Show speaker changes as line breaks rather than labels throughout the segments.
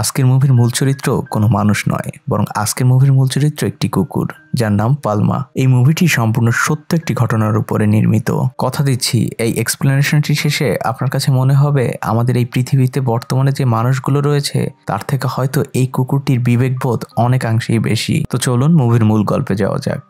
আজকের মুভির মূল চরিত্র কোনো মানুষ নয় বরং আজকের মুভির মূল চরিত্র একটি কুকুর যার নাম পালমা এই মুভিটি সম্পূর্ণ সত্য একটি ঘটনার উপরে নির্মিত কথা দিচ্ছি এই এক্সপ্লেনেশনটি শেষে আপনার কাছে মনে হবে আমাদের এই পৃথিবীতে বর্তমানে যে মানুষগুলো রয়েছে তার থেকে হয়তো এই কুকুরটির বিবেকবোধ অনেকাংশেই বেশি তো চলুন মুভির মূল গল্পে যাওয়া যাক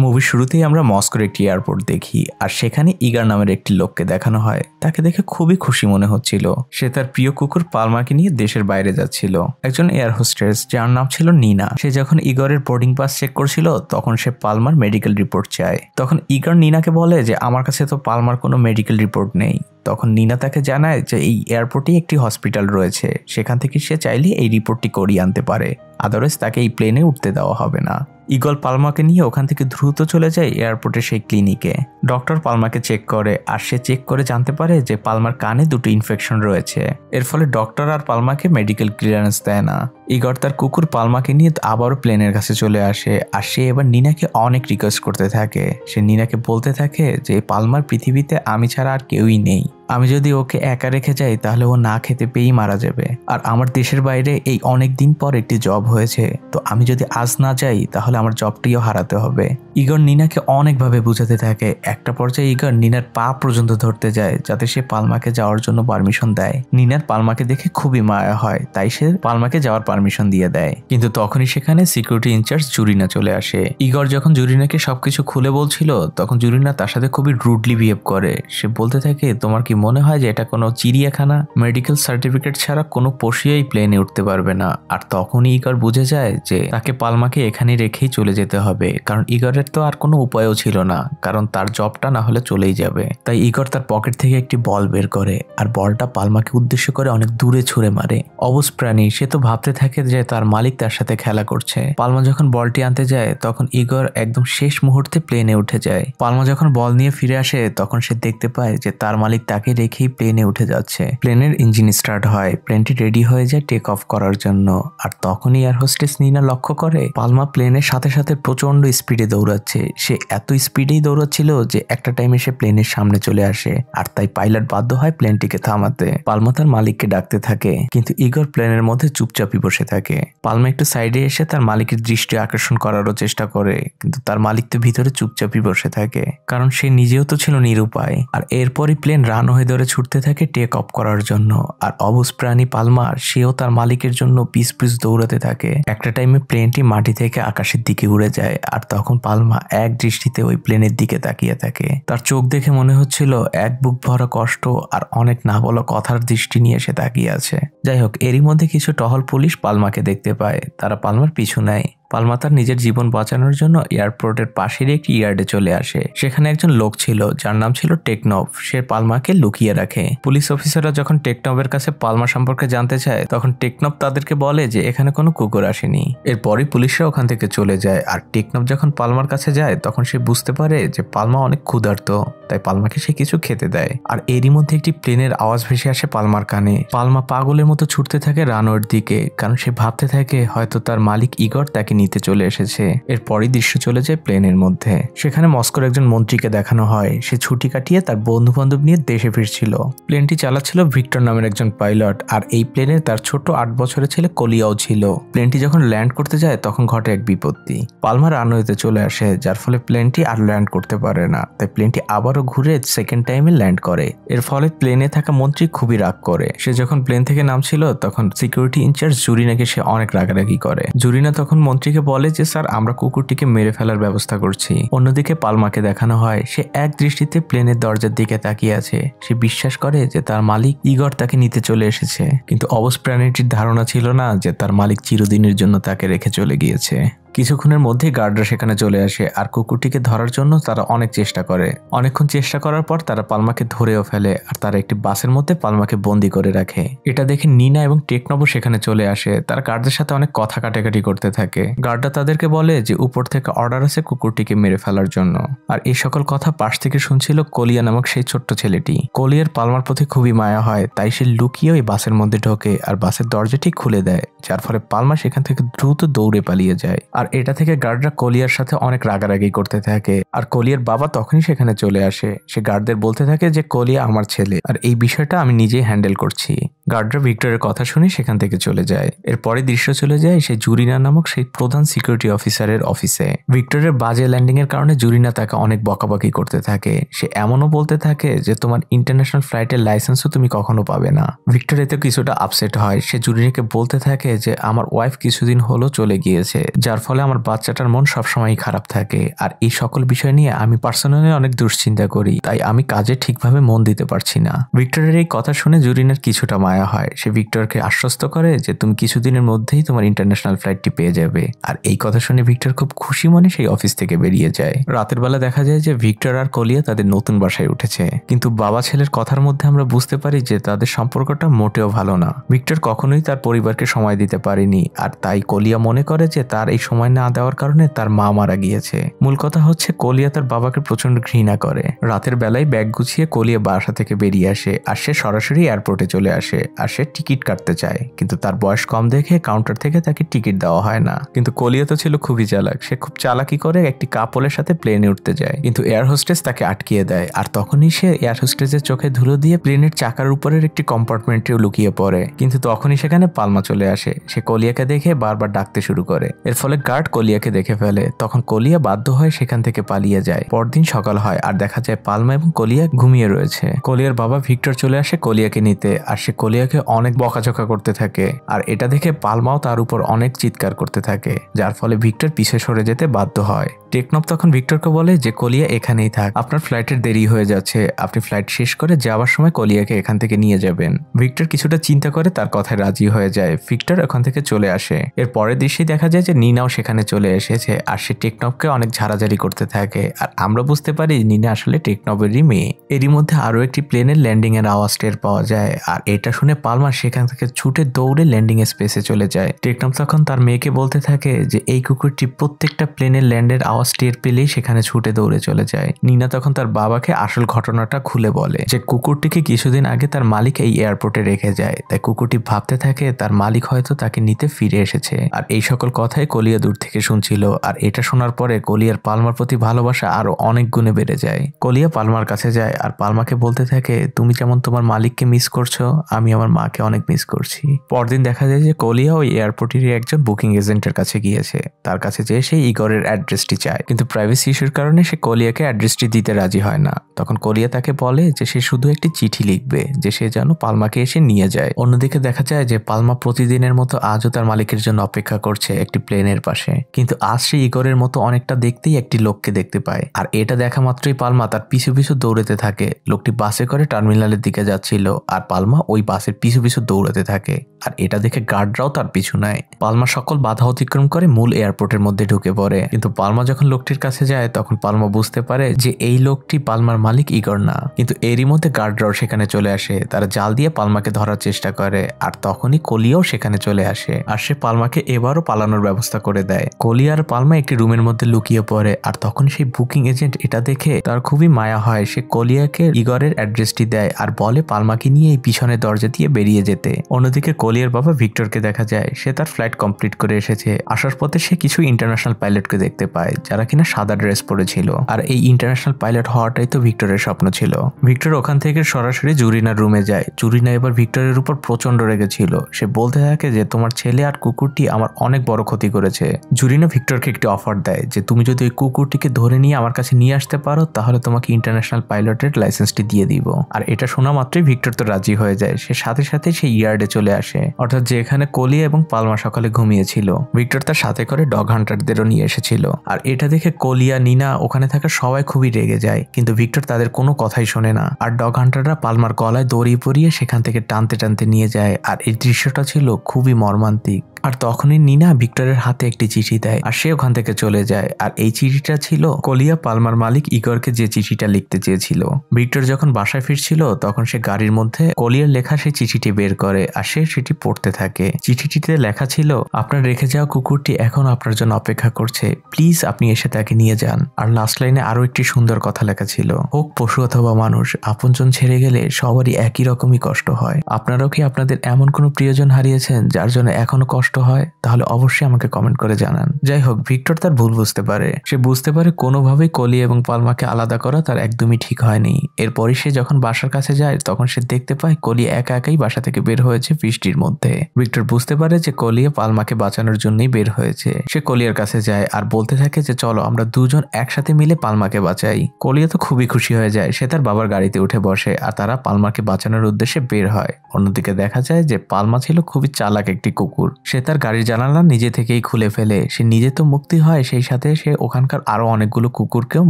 মুভির শুরুতেই আমরা মস্কোর একটি এয়ারপোর্ট দেখি আর সেখানে ইগার নামের একটি লোককে দেখানো হয় তাকে দেখে খুবই খুশি মনে হচ্ছিল সে তার প্রিয় কুকুর পালমাকে নিয়ে দেশের বাইরে যাচ্ছিল একজন এয়ার হোস্টেস যার নাম ছিল নিনা সে যখন ইগরের বোর্ডিং পাস চেক করছিল তখন সে পালমার মেডিকেল রিপোর্ট চায় তখন ইগার নিনাকে বলে যে আমার কাছে তো পালমার কোনো মেডিকেল রিপোর্ট নেই তখন নিনা তাকে জানায় যে এই এয়ারপোর্টে একটি হসপিটাল রয়েছে সেখান থেকে সে চাইলে এই রিপোর্টটি করিয়ে আনতে পারে আদারওয়াইজ তাকে এই প্লেনে উঠতে দেওয়া হবে না ইগল পালমাকে নিয়ে ওখান থেকে দ্রুত চলে যায় এয়ারপোর্টের সেই ক্লিনিকে ডক্টর পালমাকে চেক করে আর সে চেক করে জানতে পারে যে পালমার কানে দুটো ইনফেকশন রয়েছে এর ফলে ডক্টর আর পালমাকে মেডিকেল ক্লিয়ারেন্স দেয় না ইগর তার কুকুর পালমাকে নিয়ে আবারও প্লেনের কাছে চলে আসে আর সে এবার নিনাকে অনেক রিকোয়েস্ট করতে থাকে সে নিনাকে বলতে থাকে যে পালমার পৃথিবীতে আমি ছাড়া আর কেউই নেই আমি যদি ওকে একা রেখে যাই তাহলে ও না খেতে পেয়েই মারা যাবে আর আমার দেশের বাইরে এই অনেক দিন পর একটি জব হয়েছে তো আমি যদি আজ না যাই তাহলে আমার জবটিও হারাতে হবে ইগর নিনাকে অনেকভাবে বুঝাতে থাকে একটা পর্যায়ে ইগর নিনার পা পর্যন্ত ধরতে যায় যাতে সে পালমাকে যাওয়ার জন্য পারমিশন দেয় নিনার পালমাকে দেখে খুবই মায়া হয় তাই সে পালমাকে যাওয়ার পারমিশন দিয়ে দেয় কিন্তু তখনই সেখানে সিকিউরিটি ইনচার্জ জুরিনা চলে আসে ইগর যখন জুরিনাকে সবকিছু খুলে বলছিল তখন জুরিনা তার সাথে খুবই রুডলি বিহেভ করে সে বলতে থাকে তোমার কি মনে হয় যে এটা কোনো চিড়িয়াখানা মেডিকেল সার্টিফিকেট ছাড়া কোনো পশিয়াই প্লেনে উঠতে পারবে না আর তখনই ইগর বুঝে যায় যে তাকে পালমাকে এখানে রেখেই চলে যেতে হবে কারণ ইগরের তো আর কোনো উপায়ও ছিল না কারণ তার জবটা না হলে চলেই যাবে তাই ইগর তার পকেট থেকে একটি বল বের করে আর বলটা পালমাকে উদ্দেশ্য করে অনেক দূরে ছুঁড়ে মারে অবস প্রাণী সে তো ভাবতে থাকে যে তার মালিক তার সাথে খেলা করছে পালমা যখন বলটি আনতে যায় তখন ইগর একদম শেষ মুহূর্তে প্লেনে উঠে যায় পালমা যখন বল নিয়ে ফিরে আসে তখন সে দেখতে পায় যে তার মালিক তাকে তাকে রেখেই প্লেনে উঠে যাচ্ছে প্লেনের ইঞ্জিন স্টার্ট হয় প্লেনটি রেডি হয়ে যায় টেক অফ করার জন্য আর তখনই এয়ার হোস্টেস নিনা লক্ষ্য করে পালমা প্লেনের সাথে সাথে প্রচন্ড স্পিডে দৌড়াচ্ছে সে এত স্পিডেই দৌড়াচ্ছিল যে একটা টাইমে সে প্লেনের সামনে চলে আসে আর তাই পাইলট বাধ্য হয় প্লেনটিকে থামাতে পালমা তার মালিককে ডাকতে থাকে কিন্তু ইগর প্লেনের মধ্যে চুপচাপই বসে থাকে পালমা একটু সাইডে এসে তার মালিকের দৃষ্টি আকর্ষণ করারও চেষ্টা করে কিন্তু তার মালিক তো ভিতরে চুপচাপই বসে থাকে কারণ সে নিজেও তো ছিল নিরুপায় আর এরপরই প্লেন রান হয়ে ধরে ছুটতে থাকে টেক অফ করার জন্য আর অবুজ প্রাণী পালমার সেও তার মালিকের জন্য পিস পিস দৌড়াতে থাকে একটা টাইমে প্লেনটি মাটি থেকে আকাশের দিকে উড়ে যায় আর তখন পালমা এক দৃষ্টিতে ওই প্লেনের দিকে তাকিয়ে থাকে তার চোখ দেখে মনে হচ্ছিল এক বুক ভরা কষ্ট আর অনেক না বলা কথার দৃষ্টি নিয়ে সে তাকিয়ে আছে যাই হোক এরই মধ্যে কিছু টহল পুলিশ পালমাকে দেখতে পায় তারা পালমার পিছু নেয় পালমা তার নিজের জীবন বাঁচানোর জন্য এয়ারপোর্টের পাশের একটি ইয়ার্ডে চলে আসে সেখানে একজন লোক ছিল যার নাম ছিল টেকনভ সে পালমাকে লুকিয়ে রাখে পুলিশ অফিসাররা যখন টেকনভের কাছে পালমা সম্পর্কে জানতে চায় তখন টেকনভ তাদেরকে বলে যে এখানে কোনো কুকুর আসেনি এরপরই পুলিশরা ওখান থেকে চলে যায় আর টেকনভ যখন পালমার কাছে যায় তখন সে বুঝতে পারে যে পালমা অনেক ক্ষুধার্ত তাই পালমাকে সে কিছু খেতে দেয় আর এরই মধ্যে একটি প্লেনের আওয়াজ ভেসে আসে পালমার কানে পালমা পাগলের মতো ছুটতে থাকে রানোর দিকে কারণ সে ভাবতে থাকে হয়তো তার মালিক ইগর তাকে নিতে চলে এসেছে এর পরেই দৃশ্য চলে যায় প্লেনের মধ্যে সেখানে মস্কোর একজন মন্ত্রীকে দেখানো হয় সে ছুটি কাটিয়ে তার বন্ধু বান্ধব নিয়ে দেশে ফিরছিল প্লেনটি চালাচ্ছিল ভিক্টর নামের একজন পাইলট আর এই প্লেনে তার ছোট আট বছরের ছেলে কলিয়াও ছিল প্লেনটি যখন ল্যান্ড করতে যায় তখন ঘটে এক বিপত্তি পালমার রানওয়েতে চলে আসে যার ফলে প্লেনটি আর ল্যান্ড করতে পারে না তাই প্লেনটি আবারও ঘুরে সেকেন্ড টাইমে ল্যান্ড করে এর ফলে প্লেনে থাকা মন্ত্রী খুবই রাগ করে সে যখন প্লেন থেকে নামছিল তখন সিকিউরিটি ইনচার্জ জুরিনাকে সে অনেক রাগারাগি করে জুরিনা তখন মন্ত্রী কুকুরটিকে বলে যে স্যার আমরা কুকুরটিকে মেরে ফেলার ব্যবস্থা করছি অন্যদিকে পালমাকে দেখানো হয় সে এক দৃষ্টিতে প্লেনের দরজার দিকে তাকিয়ে আছে সে বিশ্বাস করে যে তার মালিক ইগর তাকে নিতে চলে এসেছে কিন্তু অবস প্রাণীটির ধারণা ছিল না যে তার মালিক চিরদিনের জন্য তাকে রেখে চলে গিয়েছে কিছুক্ষণের মধ্যে গার্ডরা সেখানে চলে আসে আর কুকুরটিকে ধরার জন্য তারা অনেক চেষ্টা করে অনেকক্ষণ চেষ্টা করার পর তারা পালমাকে ধরেও ফেলে আর তারা একটি বাসের মধ্যে পালমাকে বন্দি করে রাখে এটা দেখে নিনা এবং টেকনবর সেখানে চলে আসে তারা গার্ডদের সাথে অনেক কথা কাটাকাটি করতে থাকে গার্ডরা তাদেরকে বলে যে উপর থেকে অর্ডার আছে কুকুরটিকে মেরে ফেলার জন্য আর এই সকল কথা পাশ থেকে শুনছিল কলিয়া নামক সেই ছোট্ট ছেলেটি কলিয়ার পালমার প্রতি খুবই মায়া হয় তাই সে লুকিয়ে ওই বাসের মধ্যে ঢোকে আর বাসের দরজাটি খুলে দেয় যার ফলে পালমা সেখান থেকে দ্রুত দৌড়ে পালিয়ে যায় আর এটা থেকে গার্ডরা কোলিয়ার সাথে অনেক রাগারাগি করতে থাকে আর কোলিয়ার বাবা তখনই সেখানে চলে আসে সে গার্ডদের বলতে থাকে যে কোলিয়া আমার ছেলে আর এই বিষয়টা আমি নিজেই হ্যান্ডেল করছি গার্ডরা ভিক্টরের কথা শুনে সেখান থেকে চলে যায় এরপরে দৃশ্য চলে যায় সে জুরিনা নামক সেই প্রধান সিকিউরিটি অফিসারের অফিসে ভিক্টরের বাজে ল্যান্ডিং এর কারণে জুরিনা তাকে অনেক বকাবকি করতে থাকে সে এমনও বলতে থাকে যে তোমার ইন্টারন্যাশনাল ফ্লাইটের লাইসেন্সও তুমি কখনো পাবে না ভিক্টর এতে কিছুটা আপসেট হয় সে জুরিনাকে বলতে থাকে যে আমার ওয়াইফ কিছুদিন হলো চলে গিয়েছে যার ফলে আমার বাচ্চাটার মন সবসময় খারাপ থাকে আর এই সকল বিষয় নিয়ে আমি পার্সোনালি অনেক দুশ্চিন্তা করি তাই আমি কাজে ঠিকভাবে মন দিতে পারছি না ভিক্টরের এই কথা শুনে জুরিনার কিছুটা মায়া হয় সে ভিক্টরকে আশ্বস্ত করে যে তুমি কিছুদিনের মধ্যেই তোমার ইন্টারন্যাশনাল ফ্লাইটটি পেয়ে যাবে আর এই কথা শুনে ভিক্টর খুব খুশি মনে সেই অফিস থেকে বেরিয়ে যায় রাতের বেলা দেখা যায় যে ভিক্টর আর কলিয়া তাদের নতুন বাসায় উঠেছে কিন্তু বাবা ছেলের কথার মধ্যে আমরা বুঝতে পারি যে তাদের সম্পর্কটা মোটেও ভালো না ভিক্টর কখনোই তার পরিবারকে সময় দিতে পারেনি আর তাই কলিয়া মনে করে যে তার এই সময় না দেওয়ার কারণে তার মা মারা গিয়েছে মূল কথা হচ্ছে কলিয়া তার বাবাকে প্রচন্ড ঘৃণা করে রাতের বেলায় ব্যাগ গুছিয়ে কলিয়া বাসা থেকে বেরিয়ে আসে আর সে সরাসরি এয়ারপোর্টে চলে আসে আর সে টিকিট কাটতে চায় কিন্তু তার বয়স কম দেখে কাউন্টার থেকে তাকে টিকিট দেওয়া হয় না কিন্তু কলিয়া তো ছিল খুবই চালাক সে খুব চালাকি করে একটি কাপলের সাথে প্লেনে উঠতে যায় কিন্তু এয়ার হোস্টেস তাকে আটকিয়ে দেয় আর তখনই সে এয়ার হোস্টেসের চোখে ধুলো দিয়ে প্লেনের চাকার উপরের একটি কম্পার্টমেন্টে লুকিয়ে পড়ে কিন্তু তখনই সেখানে পালমা চলে আসে সে কলিয়াকে দেখে বারবার ডাকতে শুরু করে এর ফলে গার্ড কলিয়াকে দেখে ফেলে তখন কলিয়া বাধ্য হয় সেখান থেকে পালিয়ে যায় পরদিন সকাল হয় আর দেখা যায় পালমা এবং কলিয়া ঘুমিয়ে রয়েছে কলিয়ার বাবা ভিক্টর চলে আসে কলিয়াকে নিতে আর সে বলিয়াকে অনেক বকাঝকা করতে থাকে আর এটা দেখে পালমাও তার উপর অনেক চিৎকার করতে থাকে যার ফলে ভিক্টর পিছিয়ে সরে যেতে বাধ্য হয় টেকনপ তখন ভিক্টরকে বলে যে কলিয়া এখানেই থাক আপনার ফ্লাইটের দেরি হয়ে যাচ্ছে আপনি ফ্লাইট শেষ করে যাওয়ার সময় কলিয়াকে এখান থেকে নিয়ে যাবেন ভিক্টর কিছুটা চিন্তা করে তার কথায় রাজি হয়ে যায় ভিক্টর এখান থেকে চলে আসে এর পরের দৃশ্যে দেখা যায় যে নিনাও সেখানে চলে এসেছে আর সে টেকনপকে অনেক ঝাড়াঝাড়ি করতে থাকে আর আমরা বুঝতে পারি নিনা আসলে টেকনপেরই মেয়ে এরই মধ্যে আরও একটি প্লেনের ল্যান্ডিং এর আওয়াজ টের পাওয়া যায় আর এটা শুনে পালমার সেখান থেকে ছুটে দৌড়ে ল্যান্ডিং এর স্পেসে চলে যায় টেকনপ তখন তার মেয়েকে বলতে থাকে যে এই কুকুরটি প্রত্যেকটা প্লেনের ল্যান্ডের আওয়াজ বস টের পেলেই সেখানে ছুটে দৌড়ে চলে যায় নিনা তখন তার বাবাকে আসল ঘটনাটা খুলে বলে যে কুকুরটিকে কিছুদিন আগে তার মালিক এই এয়ারপোর্টে রেখে যায় তাই কুকুরটি ভাবতে থাকে তার মালিক হয়তো তাকে নিতে ফিরে এসেছে আর এই সকল কথাই কলিয়া দূর থেকে শুনছিল আর এটা শোনার পরে কলিয়ার পালমার প্রতি ভালোবাসা আরো অনেক গুণে বেড়ে যায় কলিয়া পালমার কাছে যায় আর পালমাকে বলতে থাকে তুমি যেমন তোমার মালিককে মিস করছো আমি আমার মাকে অনেক মিস করছি পরদিন দেখা যায় যে কলিয়া ওই এয়ারপোর্টেরই একজন বুকিং এজেন্টের কাছে গিয়েছে তার কাছে যেয়ে সেই ইগরের অ্যাড্রেসটি চায় যায় কিন্তু প্রাইভেসি ইস্যুর কারণে সে কলিয়াকে অ্যাড্রেসটি দিতে রাজি হয় না তখন কলিয়া তাকে বলে যে সে শুধু একটি চিঠি লিখবে যে সে যেন পালমাকে এসে নিয়ে যায় অন্যদিকে দেখা যায় যে পালমা প্রতিদিনের মতো আজও তার মালিকের জন্য অপেক্ষা করছে একটি প্লেনের পাশে কিন্তু আজ সে ইগরের মতো অনেকটা দেখতেই একটি লোককে দেখতে পায় আর এটা দেখা মাত্রই পালমা তার পিছু পিছু দৌড়াতে থাকে লোকটি বাসে করে টার্মিনালের দিকে যাচ্ছিল আর পালমা ওই বাসের পিছু পিছু দৌড়াতে থাকে আর এটা দেখে গার্ডরাও তার পিছু নেয় পালমা সকল বাধা অতিক্রম করে মূল এয়ারপোর্টের মধ্যে ঢুকে পড়ে কিন্তু পালমা যখন যখন লোকটির কাছে যায় তখন পালমা বুঝতে পারে যে এই লোকটি পালমার মালিক ইগর না কিন্তু এরই মধ্যে গার্ডরাও সেখানে চলে আসে তারা জাল দিয়ে পালমাকে ধরার চেষ্টা করে আর তখনই কলিয়াও সেখানে চলে আসে আর সে পালমাকে এবারও পালানোর ব্যবস্থা করে দেয় কলিয়া আর পালমা একটি রুমের মধ্যে লুকিয়ে পড়ে আর তখন সেই বুকিং এজেন্ট এটা দেখে তার খুবই মায়া হয় সে কলিয়াকে ইগরের অ্যাড্রেসটি দেয় আর বলে পালমাকে নিয়ে এই পিছনের দরজা দিয়ে বেরিয়ে যেতে অন্যদিকে কলিয়ার বাবা ভিক্টরকে দেখা যায় সে তার ফ্লাইট কমপ্লিট করে এসেছে আসার পথে সে কিছু ইন্টারন্যাশনাল পাইলটকে দেখতে পায় যারা কিনা সাদা ড্রেস পরেছিল আর এই ইন্টারন্যাশনাল পাইলট হওয়াটাই তো ভিক্টরের স্বপ্ন ছিল ভিক্টর ওখান থেকে সরাসরি জুরিনার রুমে যায় জুরিনা এবার ভিক্টরের উপর প্রচন্ড রেগেছিল সে বলতে থাকে যে তোমার ছেলে আর কুকুরটি আমার অনেক বড় ক্ষতি করেছে জুরিনা ভিক্টরকে একটি অফার দেয় যে তুমি যদি ওই কুকুরটিকে ধরে নিয়ে আমার কাছে নিয়ে আসতে পারো তাহলে তোমাকে ইন্টারন্যাশনাল পাইলটের লাইসেন্সটি দিয়ে দিব আর এটা শোনা মাত্রই ভিক্টর তো রাজি হয়ে যায় সে সাথে সাথে সে ইয়ার্ডে চলে আসে অর্থাৎ যেখানে কলি এবং পালমা সকালে ঘুমিয়েছিল ভিক্টর তার সাথে করে ডগ হান্টারদেরও নিয়ে এসেছিল আর এটা দেখে কলিয়া নিনা ওখানে থাকা সবাই খুবই রেগে যায় কিন্তু ভিক্টর তাদের কোনো কথাই শোনে না আর ডগ হান্টাররা পালমার গলায় দড়ি পরিয়ে সেখান থেকে টানতে টানতে নিয়ে যায় আর এই দৃশ্যটা ছিল খুবই মর্মান্তিক আর তখনই নিনা ভিক্টরের হাতে একটি চিঠি দেয় আর সে ওখান থেকে চলে যায় আর এই চিঠিটা ছিল কলিয়া পালমার মালিক ইগরকে যে চিঠিটা লিখতে চেয়েছিল ভিক্টর যখন বাসায় ফিরছিল তখন সে গাড়ির মধ্যে কলিয়ার লেখা সেই চিঠিটি বের করে আর সে সেটি পড়তে থাকে চিঠিটিতে লেখা ছিল আপনার রেখে যাওয়া কুকুরটি এখন আপনার জন্য অপেক্ষা করছে প্লিজ আপনি আপনি এসে তাকে নিয়ে যান আর লাস্ট লাইনে আরও একটি সুন্দর কথা লেখা ছিল হোক পশু অথবা মানুষ আপনজন ছেড়ে গেলে সবারই একই রকমই কষ্ট হয় আপনারাও কি আপনাদের এমন কোনো প্রিয়জন হারিয়েছেন যার জন্য এখনো কষ্ট হয় তাহলে অবশ্যই আমাকে কমেন্ট করে জানান যাই হোক ভিক্টর তার ভুল বুঝতে পারে সে বুঝতে পারে কোনোভাবেই কলি এবং পালমাকে আলাদা করা তার একদমই ঠিক হয়নি এরপরে সে যখন বাসার কাছে যায় তখন সে দেখতে পায় কলি একা একাই বাসা থেকে বের হয়েছে বৃষ্টির মধ্যে ভিক্টর বুঝতে পারে যে কলিয়া পালমাকে বাঁচানোর জন্যই বের হয়েছে সে কলিয়ার কাছে যায় আর বলতে থাকে যে যে চলো আমরা দুজন একসাথে মিলে পালমাকে বাঁচাই কলিয়া তো খুবই খুশি হয়ে যায় সে তার বাবার গাড়িতে উঠে বসে আর তারা পালমাকে বাঁচানোর উদ্দেশ্যে বের হয় অন্যদিকে দেখা যায় যে পালমা ছিল খুবই চালাক একটি কুকুর সে তার গাড়ির জানালা নিজে থেকেই খুলে ফেলে সে নিজে তো মুক্তি হয় সেই সাথে সে ওখানকার আরো অনেকগুলো কুকুরকেও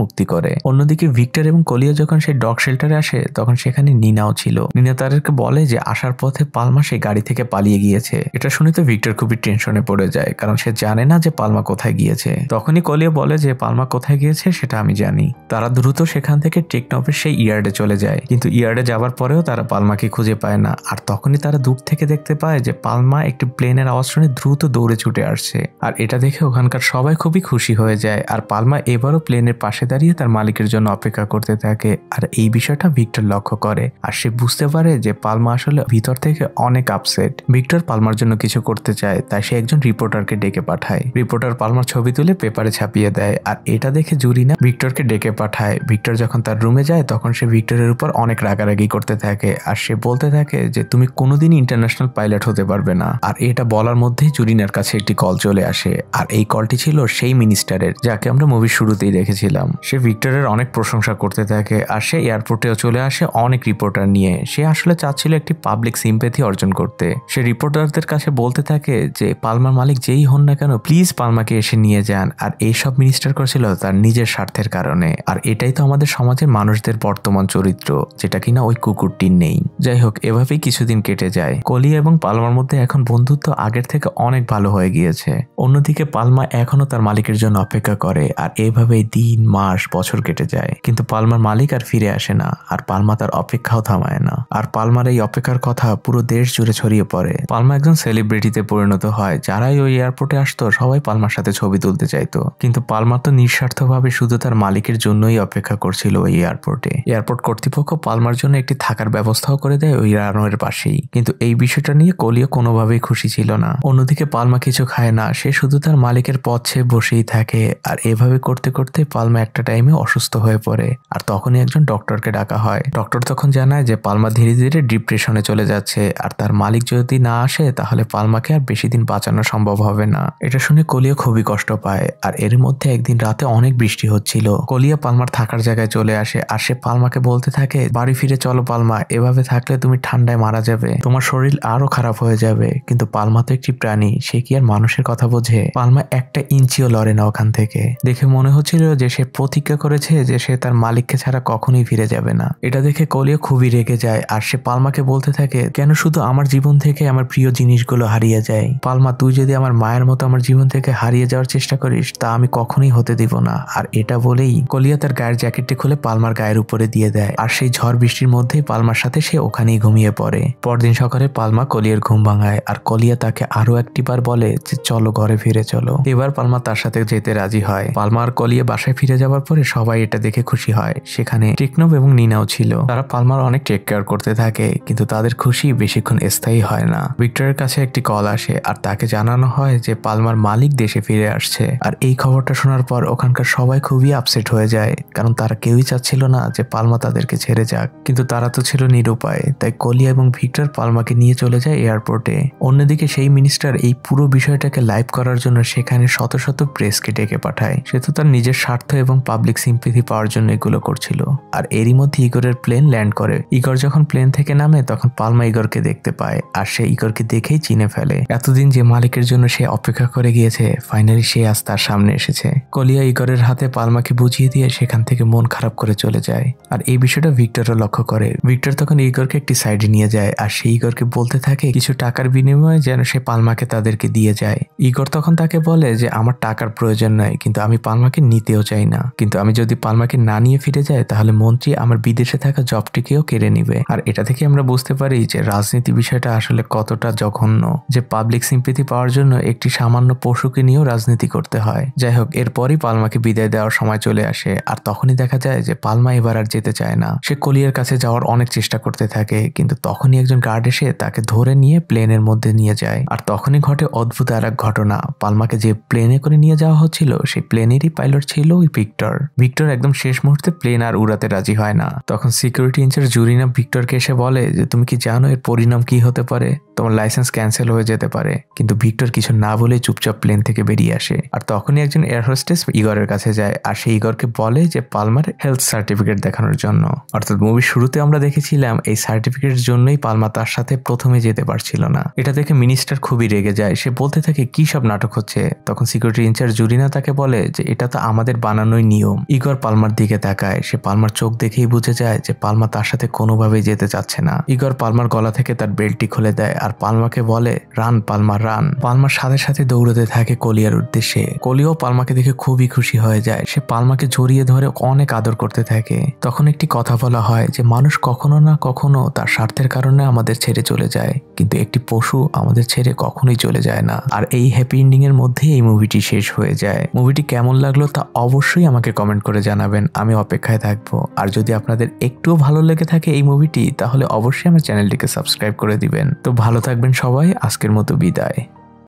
মুক্তি করে অন্যদিকে ভিক্টর এবং কলিয়া যখন সেই ডগ শেল্টারে আসে তখন সেখানে নিনাও ছিল নিনা তাদেরকে বলে যে আসার পথে পালমা সেই গাড়ি থেকে পালিয়ে গিয়েছে এটা শুনে তো ভিক্টর খুবই টেনশনে পড়ে যায় কারণ সে জানে না যে পালমা কোথায় গিয়েছে তখনই কলিয়া বলে যে পালমা কোথায় গিয়েছে সেটা আমি জানি তারা দ্রুত সেখান থেকে টেকনফের সেই ইয়ার্ডে চলে যায় কিন্তু ইয়ার্ডে যাওয়ার পরেও তারা পালমাকে খুঁজে পায় না আর তখনই তারা দূর থেকে দেখতে পায় যে পালমা একটি প্লেনের আওয়াজ শুনে দ্রুত দৌড়ে ছুটে আসছে আর এটা দেখে ওখানকার সবাই খুবই খুশি হয়ে যায় আর পালমা এবারও প্লেনের পাশে দাঁড়িয়ে তার মালিকের জন্য অপেক্ষা করতে থাকে আর এই বিষয়টা ভিক্টর লক্ষ্য করে আর সে বুঝতে পারে যে পালমা আসলে ভিতর থেকে অনেক আপসেট ভিক্টর পালমার জন্য কিছু করতে চায় তাই সে একজন রিপোর্টারকে ডেকে পাঠায় রিপোর্টার পালমার ছবি তুলে পেপারে ছাপিয়ে চাপিয়ে দেয় আর এটা দেখে জুরিনা ভিক্টরকে ডেকে পাঠায় ভিক্টর যখন তার রুমে যায় তখন সে ভিক্টরের উপর অনেক রাগারাগি করতে থাকে আর সে বলতে থাকে যে তুমি কোনোদিনই ইন্টারন্যাশনাল পাইলট হতে পারবে না আর এটা বলার মধ্যেই জুরিনার কাছে একটি কল চলে আসে আর এই কলটি ছিল সেই মিনিস্টারের যাকে আমরা মুভির শুরুতেই দেখেছিলাম সে ভিক্টরের অনেক প্রশংসা করতে থাকে আর সে এয়ারপোর্টেও চলে আসে অনেক রিপোর্টার নিয়ে সে আসলে চাচ্ছিল একটি পাবলিক সিম্পেথি অর্জন করতে সে রিপোর্টারদের কাছে বলতে থাকে যে পালমার মালিক যেই হন না কেন প্লিজ পালমাকে এসে নিয়ে যান আর এইসব সব মিনিস্টার করেছিল তার নিজের স্বার্থের কারণে আর এটাই তো আমাদের সমাজের মানুষদের বর্তমান চরিত্র যেটা কিনা ওই কুকুরটির নেই যাই হোক এভাবেই কিছুদিন কেটে যায় কলি এবং পালমার মধ্যে এখন বন্ধুত্ব আগের থেকে অনেক ভালো হয়ে গিয়েছে অন্যদিকে পালমা এখনও তার মালিকের জন্য অপেক্ষা করে আর এভাবেই দিন মাস বছর কেটে যায় কিন্তু পালমার মালিক আর ফিরে আসে না আর পালমা তার অপেক্ষাও থামায় না আর পালমার এই অপেক্ষার কথা পুরো দেশ জুড়ে ছড়িয়ে পড়ে পালমা একজন সেলিব্রিটিতে পরিণত হয় যারাই ওই এয়ারপোর্টে আসতো সবাই পালমার সাথে ছবি তুলতে চাইতো কিন্তু কিন্তু পালমার তো নিঃস্বার্থভাবে শুধু তার মালিকের জন্যই অপেক্ষা করছিল ওই এয়ারপোর্টে এয়ারপোর্ট কর্তৃপক্ষ পালমার জন্য একটি থাকার ব্যবস্থাও করে দেয় ওই রানওয়ের পাশেই কিন্তু এই বিষয়টা নিয়ে কোলিও কোনোভাবেই খুশি ছিল না অন্যদিকে পালমা কিছু খায় না সে শুধু তার মালিকের পথে বসেই থাকে আর এভাবে করতে করতে পালমা একটা টাইমে অসুস্থ হয়ে পড়ে আর তখনই একজন ডক্টরকে ডাকা হয় ডক্টর তখন জানায় যে পালমা ধীরে ধীরে ডিপ্রেশনে চলে যাচ্ছে আর তার মালিক যদি না আসে তাহলে পালমাকে আর বেশি দিন বাঁচানো সম্ভব হবে না এটা শুনে কোলিও খুবই কষ্ট পায় আর এর মধ্যে মধ্যে একদিন রাতে অনেক বৃষ্টি হচ্ছিল কলিয়া পালমার থাকার জায়গায় চলে আসে আর সে পালমাকে বলতে থাকে বাড়ি ফিরে চলো পালমা এভাবে থাকলে তুমি ঠান্ডায় মারা যাবে তোমার শরীর আরো খারাপ হয়ে যাবে কিন্তু পালমা তো একটি প্রাণী সে কি আর মানুষের কথা বোঝে পালমা একটা ইঞ্চিও লড়ে না ওখান থেকে দেখে মনে হচ্ছিল যে সে প্রতিজ্ঞা করেছে যে সে তার মালিককে ছাড়া কখনোই ফিরে যাবে না এটা দেখে কলিয়া খুবই রেগে যায় আর সে পালমাকে বলতে থাকে কেন শুধু আমার জীবন থেকে আমার প্রিয় জিনিসগুলো হারিয়ে যায় পালমা তুই যদি আমার মায়ের মতো আমার জীবন থেকে হারিয়ে যাওয়ার চেষ্টা করিস তা আমি কখনোই হতে দিব না আর এটা বলেই কলিয়া তার গায়ের জ্যাকেটটি খুলে পালমার গায়ের উপরে দিয়ে দেয় আর সেই ঝড় বৃষ্টির মধ্যে পালমার সাথে সে ওখানেই ঘুমিয়ে পড়ে পরদিন সকালে পালমা কলিয়ার ঘুম ভাঙায় আর কলিয়া তাকে আরো একটি বার বলে যে চলো ঘরে ফিরে চলো এবার পালমা তার সাথে যেতে রাজি হয় পালমা আর কলিয়া বাসায় ফিরে যাওয়ার পরে সবাই এটা দেখে খুশি হয় সেখানে টেকনব এবং নিনাও ছিল তারা পালমার অনেক টেক কেয়ার করতে থাকে কিন্তু তাদের খুশি বেশিক্ষণ স্থায়ী হয় না ভিক্টরের কাছে একটি কল আসে আর তাকে জানানো হয় যে পালমার মালিক দেশে ফিরে আসছে আর এই খবর খবরটা শোনার পর ওখানকার সবাই খুবই আপসেট হয়ে যায় কারণ তারা কেউই চাচ্ছিল না যে পালমা তাদেরকে ছেড়ে যাক কিন্তু তারা তো ছিল নিরুপায় তাই কলিয়া এবং ভিক্টর পালমাকে নিয়ে চলে যায় এয়ারপোর্টে অন্যদিকে সেই মিনিস্টার এই পুরো বিষয়টাকে লাইভ করার জন্য সেখানে শত শত প্রেসকে ডেকে পাঠায় সে তো তার নিজের স্বার্থ এবং পাবলিক সিম্পিথি পাওয়ার জন্য এগুলো করছিল আর এরই মধ্যে ইগরের প্লেন ল্যান্ড করে ইগর যখন প্লেন থেকে নামে তখন পালমা ইগরকে দেখতে পায় আর সে ইগরকে দেখেই চিনে ফেলে এতদিন যে মালিকের জন্য সে অপেক্ষা করে গিয়েছে ফাইনালি সে আজ তার সামনে এসে এসেছে কলিয়া ইগরের হাতে পালমাকে বুঝিয়ে দিয়ে সেখান থেকে মন খারাপ করে চলে যায় আর এই বিষয়টা ভিক্টরও লক্ষ্য করে ভিক্টর তখন ইগরকে একটি সাইডে নিয়ে যায় আর সেই ইগরকে বলতে থাকে কিছু টাকার বিনিময়ে যেন সে পালমাকে তাদেরকে দিয়ে যায় ইগর তখন তাকে বলে যে আমার টাকার প্রয়োজন নাই কিন্তু আমি পালমাকে নিতেও চাই না কিন্তু আমি যদি পালমাকে না নিয়ে ফিরে যাই তাহলে মন্ত্রী আমার বিদেশে থাকা জবটিকেও কেড়ে নিবে আর এটা থেকে আমরা বুঝতে পারি যে রাজনীতি বিষয়টা আসলে কতটা জঘন্য যে পাবলিক সিম্পিতি পাওয়ার জন্য একটি সামান্য পশুকে নিয়েও রাজনীতি করতে হয় যাই হোক এরপর পরই পালমাকে বিদায় দেওয়ার সময় চলে আসে আর তখনই দেখা যায় যে পালমা এবার আর যেতে চায় না সে কলিয়ার কাছে যাওয়ার অনেক চেষ্টা করতে থাকে কিন্তু তখনই একজন গার্ড এসে তাকে ধরে নিয়ে প্লেনের মধ্যে নিয়ে যায় আর তখনই ঘটে অদ্ভুত আর এক ঘটনা পালমাকে যে প্লেনে করে নিয়ে যাওয়া হচ্ছিল সেই প্লেনেরই পাইলট ছিল ওই ভিক্টর ভিক্টর একদম শেষ মুহূর্তে প্লেন আর উড়াতে রাজি হয় না তখন সিকিউরিটি ইনচার্জ জুরিনা ভিক্টরকে এসে বলে যে তুমি কি জানো এর পরিণাম কি হতে পারে তোমার লাইসেন্স ক্যান্সেল হয়ে যেতে পারে কিন্তু ভিক্টর কিছু না বলে চুপচাপ প্লেন থেকে বেরিয়ে আসে আর তখনই একজন এয়ার জাস্টিস ইগরের কাছে যায় আর সেই ইগরকে বলে যে পালমার হেলথ সার্টিফিকেট দেখানোর জন্য অর্থাৎ মুভির শুরুতে আমরা দেখেছিলাম এই সার্টিফিকেটের জন্যই পালমা তার সাথে প্রথমে যেতে পারছিল না এটা দেখে মিনিস্টার খুবই রেগে যায় সে বলতে থাকে কি সব নাটক হচ্ছে তখন সিকিউরিটি ইনচার্জ জুরিনা তাকে বলে যে এটা তো আমাদের বানানোই নিয়ম ইগর পালমার দিকে তাকায় সে পালমার চোখ দেখেই বুঝে যায় যে পালমা তার সাথে কোনোভাবেই যেতে চাচ্ছে না ইগর পালমার গলা থেকে তার বেল্টটি খুলে দেয় আর পালমাকে বলে রান পালমার রান পালমার সাথে সাথে দৌড়তে থাকে কলিয়ার উদ্দেশ্যে কলিও পালমাকে দেখে খুবই খুশি হয়ে যায় সে পালমাকে জড়িয়ে ধরে অনেক আদর করতে থাকে তখন একটি কথা বলা হয় যে মানুষ কখনো না কখনো তার স্বার্থের কারণে আমাদের ছেড়ে চলে যায় কিন্তু একটি পশু আমাদের ছেড়ে কখনোই চলে যায় না আর এই হ্যাপি এন্ডিং এর মধ্যে এই মুভিটি শেষ হয়ে যায় মুভিটি কেমন লাগলো তা অবশ্যই আমাকে কমেন্ট করে জানাবেন আমি অপেক্ষায় থাকবো আর যদি আপনাদের একটুও ভালো লেগে থাকে এই মুভিটি তাহলে অবশ্যই আমার চ্যানেলটিকে সাবস্ক্রাইব করে দিবেন তো ভালো থাকবেন সবাই আজকের মতো বিদায়